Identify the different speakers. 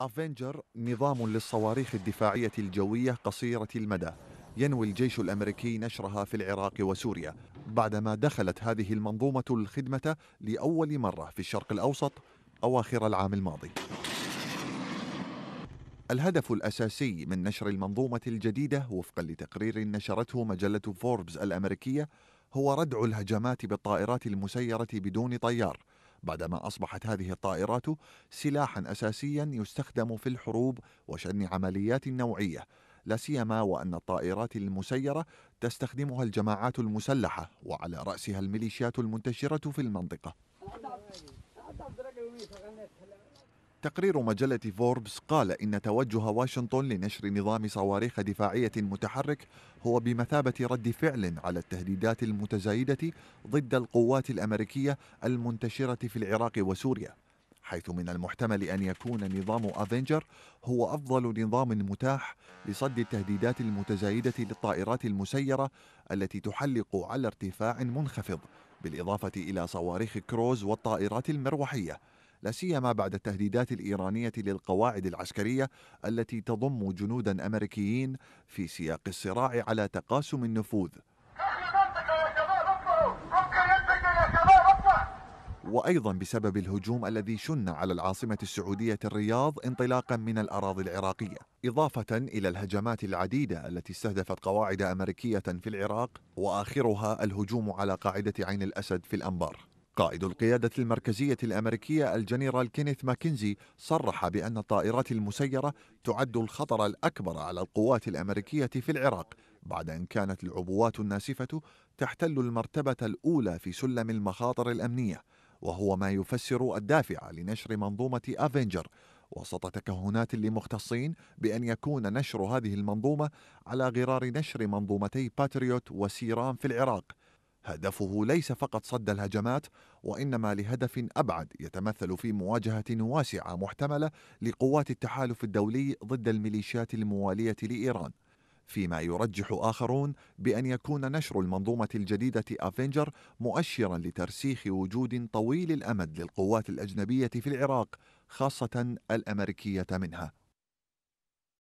Speaker 1: افنجر نظام للصواريخ الدفاعيه الجويه قصيره المدى ينوي الجيش الامريكي نشرها في العراق وسوريا بعدما دخلت هذه المنظومه الخدمه لاول مره في الشرق الاوسط اواخر العام الماضي الهدف الاساسي من نشر المنظومه الجديده وفقا لتقرير نشرته مجله فوربس الامريكيه هو ردع الهجمات بالطائرات المسيره بدون طيار بعدما أصبحت هذه الطائرات سلاحا أساسيا يستخدم في الحروب وشن عمليات نوعية لا سيما وأن الطائرات المسيرة تستخدمها الجماعات المسلحة وعلى رأسها الميليشيات المنتشرة في المنطقة تقرير مجلة فوربس قال إن توجه واشنطن لنشر نظام صواريخ دفاعية متحرك هو بمثابة رد فعل على التهديدات المتزايدة ضد القوات الأمريكية المنتشرة في العراق وسوريا حيث من المحتمل أن يكون نظام أفنجر هو أفضل نظام متاح لصد التهديدات المتزايدة للطائرات المسيرة التي تحلق على ارتفاع منخفض بالإضافة إلى صواريخ كروز والطائرات المروحية لا سيما بعد التهديدات الايرانيه للقواعد العسكريه التي تضم جنودا امريكيين في سياق الصراع على تقاسم النفوذ. وايضا بسبب الهجوم الذي شن على العاصمه السعوديه الرياض انطلاقا من الاراضي العراقيه، اضافه الى الهجمات العديده التي استهدفت قواعد امريكيه في العراق واخرها الهجوم على قاعده عين الاسد في الانبار. قائد القيادة المركزية الأمريكية الجنرال كينيث ماكنزي صرح بأن الطائرات المسيرة تعد الخطر الأكبر على القوات الأمريكية في العراق بعد أن كانت العبوات الناسفة تحتل المرتبة الأولى في سلم المخاطر الأمنية وهو ما يفسر الدافع لنشر منظومة أفنجر وسط تكهنات لمختصين بأن يكون نشر هذه المنظومة على غرار نشر منظومتي باتريوت وسيران في العراق هدفه ليس فقط صد الهجمات وانما لهدف ابعد يتمثل في مواجهه واسعه محتمله لقوات التحالف الدولي ضد الميليشيات المواليه لايران فيما يرجح اخرون بان يكون نشر المنظومه الجديده افنجر مؤشرا لترسيخ وجود طويل الامد للقوات الاجنبيه في العراق خاصه الامريكيه منها